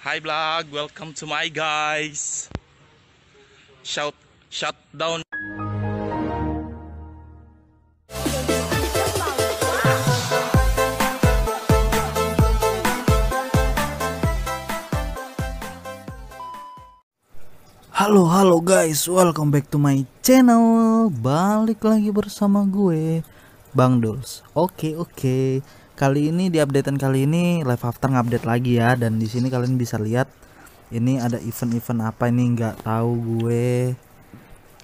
Hi blog, welcome to my guys. Shout shut down. Halo halo guys, welcome back to my channel. Balik lagi bersama gue Bang Dols. Oke okay, oke. Okay kali ini di updatean kali ini live after ngupdate lagi ya dan di sini kalian bisa lihat ini ada event-event apa ini nggak tahu gue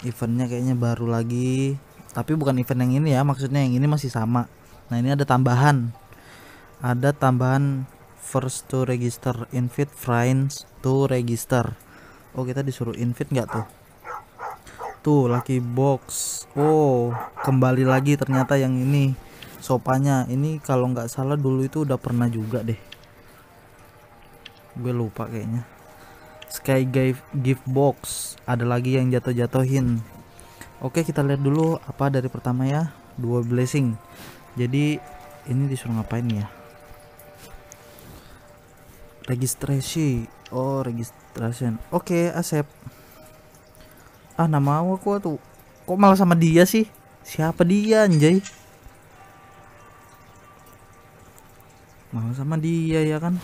eventnya kayaknya baru lagi tapi bukan event yang ini ya maksudnya yang ini masih sama nah ini ada tambahan ada tambahan first to register invite friends to register oh kita disuruh invite nggak tuh tuh lagi box oh kembali lagi ternyata yang ini sopanya ini kalau nggak salah dulu itu udah pernah juga deh gue lupa kayaknya Sky Gift, gift Box ada lagi yang jatuh-jatuhin oke kita lihat dulu apa dari pertama ya dua blessing jadi ini disuruh ngapain ya registrasi oh registration oke okay, accept ah nama aku tuh kok malah sama dia sih siapa dia anjay mau nah, sama dia ya kan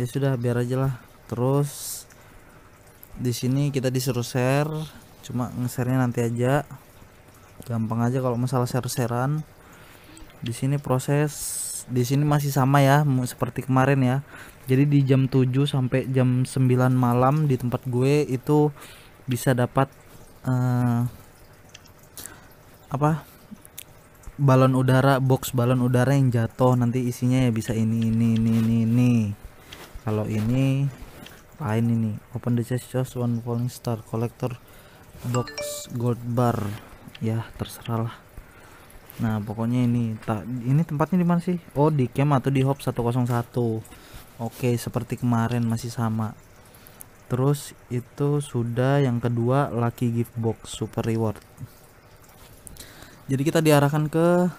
ya sudah biar aja lah terus di sini kita disuruh share cuma nge share nanti aja gampang aja kalau masalah share-sharean di sini proses di sini masih sama ya seperti kemarin ya jadi di jam 7 sampai jam 9 malam di tempat gue itu bisa dapat uh, apa balon udara box balon udara yang jatuh nanti isinya ya bisa ini ini ini ini ini kalau ini lain ini open the chest just one falling star collector box gold bar ya terserah lah nah pokoknya ini tak ini tempatnya di mana sih oh di camp atau di hop 101 oke seperti kemarin masih sama terus itu sudah yang kedua lucky gift box super reward jadi kita diarahkan ke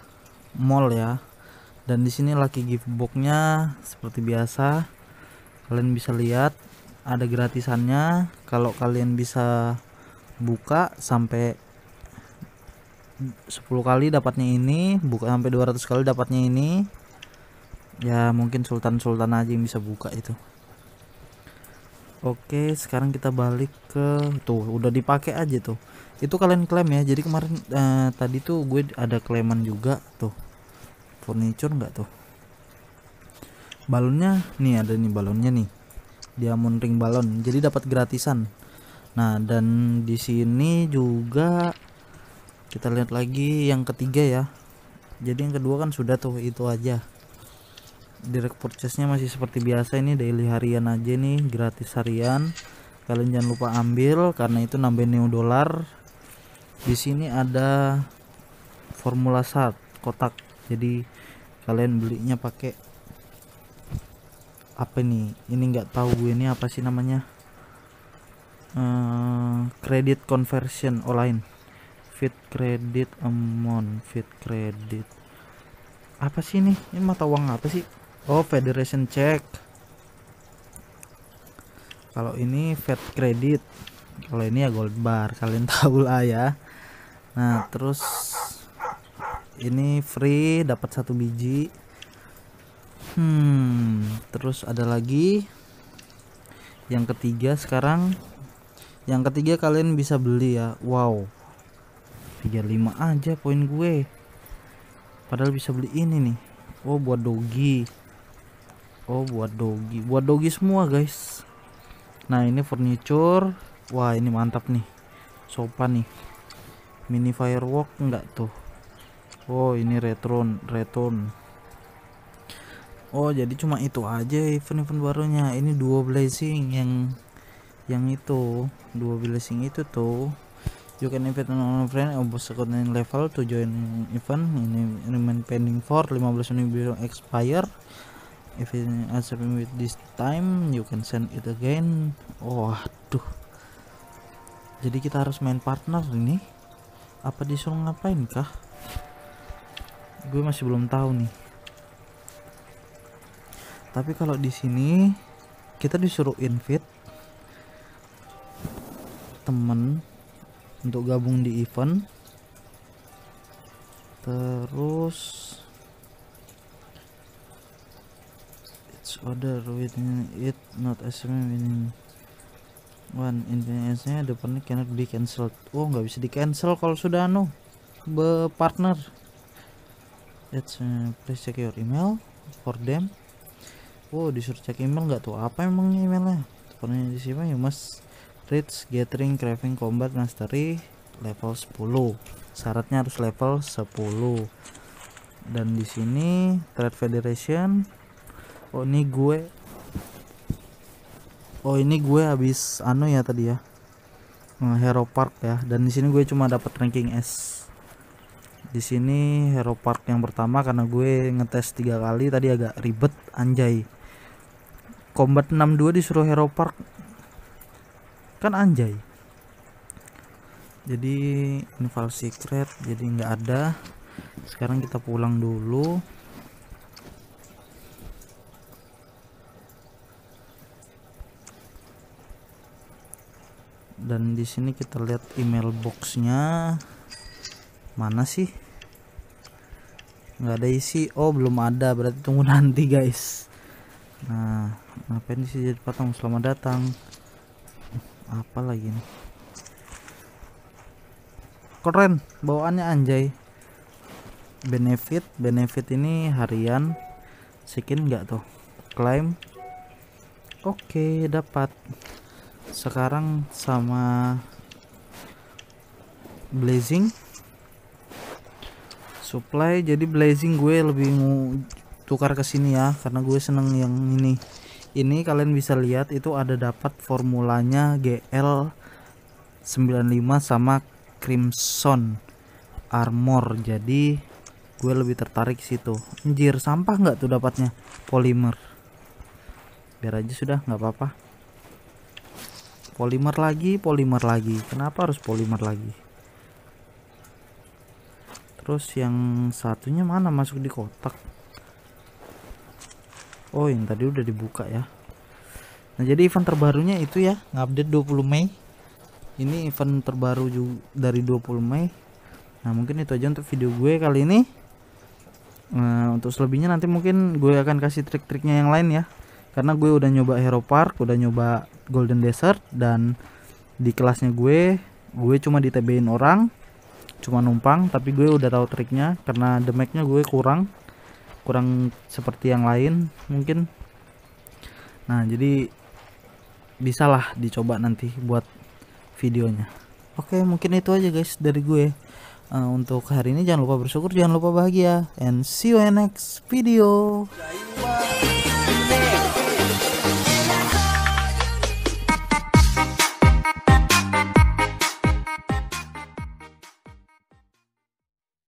mall ya dan di sini gift boxnya seperti biasa kalian bisa lihat ada gratisannya kalau kalian bisa buka sampai 10 kali dapatnya ini buka sampai 200 kali dapatnya ini ya mungkin sultan-sultan aja yang bisa buka itu oke sekarang kita balik ke tuh udah dipakai aja tuh itu kalian klaim ya jadi kemarin uh, tadi tuh gue ada klaiman juga tuh furniture nggak tuh balonnya nih ada nih balonnya nih dia ring balon jadi dapat gratisan nah dan di sini juga kita lihat lagi yang ketiga ya jadi yang kedua kan sudah tuh itu aja direct purchase nya masih seperti biasa ini daily harian aja nih gratis harian kalian jangan lupa ambil karena itu nambah new dolar di sini ada formula sat kotak jadi kalian belinya pakai apa nih ini nggak tahu ini apa sih namanya kredit eh, conversion online fit credit amount fit credit apa sih ini ini mata uang apa sih oh federation check kalau ini fat credit kalau ini ya gold bar kalian tahu lah ya nah terus ini free dapat satu biji hmm terus ada lagi yang ketiga sekarang yang ketiga kalian bisa beli ya wow 35 aja poin gue padahal bisa beli ini nih oh buat dogi oh buat dogi buat dogi semua guys nah ini furniture wah ini mantap nih sopan nih mini firework enggak tuh oh ini retron return oh jadi cuma itu aja event-event barunya ini dua blazing yang yang itu dua blazing itu tuh you can invite an online friend above oh, second level to join event ini remain pending for 15 menit biru expire if you answer with this time you can send it again waduh oh, jadi kita harus main partner ini apa disuruh ngapain kah gue masih belum tahu nih tapi kalau di sini kita disuruh invite temen untuk gabung di event terus it's order with it not assuming one intinya the depannya cannot di cancel. oh nggak bisa di cancel kalau sudah anu Be partner it's uh, please check your email for them oh disuruh cek email nggak tuh apa emang emailnya depannya di sini you must reach gathering craving combat mastery level 10 syaratnya harus level 10 dan di sini trade federation oh ini gue oh ini gue habis anu ya tadi ya Hero Park ya dan di sini gue cuma dapat ranking S di sini Hero Park yang pertama karena gue ngetes tiga kali tadi agak ribet anjay combat 62 disuruh Hero Park kan anjay jadi inval secret jadi nggak ada sekarang kita pulang dulu dan di sini kita lihat email boxnya mana sih nggak ada isi oh belum ada berarti tunggu nanti guys nah apa ini sih jadi patung selamat datang apa lagi nih keren bawaannya anjay benefit benefit ini harian skin nggak tuh klaim oke okay, dapat sekarang sama blazing supply jadi blazing gue lebih mau tukar ke sini ya karena gue seneng yang ini ini kalian bisa lihat itu ada dapat formulanya GL 95 sama Crimson Armor jadi gue lebih tertarik situ anjir sampah nggak tuh dapatnya polimer biar aja sudah nggak apa-apa Polimer lagi, polimer lagi. Kenapa harus polimer lagi? Terus yang satunya mana masuk di kotak? Oh, yang tadi udah dibuka ya. Nah, jadi event terbarunya itu ya, ngupdate 20 Mei. Ini event terbaru juga dari 20 Mei. Nah, mungkin itu aja untuk video gue kali ini. Nah, untuk selebihnya nanti mungkin gue akan kasih trik-triknya yang lain ya karena gue udah nyoba Hero Park udah nyoba Golden Desert dan di kelasnya gue gue cuma ditebein orang cuma numpang tapi gue udah tahu triknya karena damage-nya gue kurang kurang seperti yang lain mungkin nah jadi bisalah dicoba nanti buat videonya oke mungkin itu aja guys dari gue uh, untuk hari ini jangan lupa bersyukur jangan lupa bahagia and see you in next video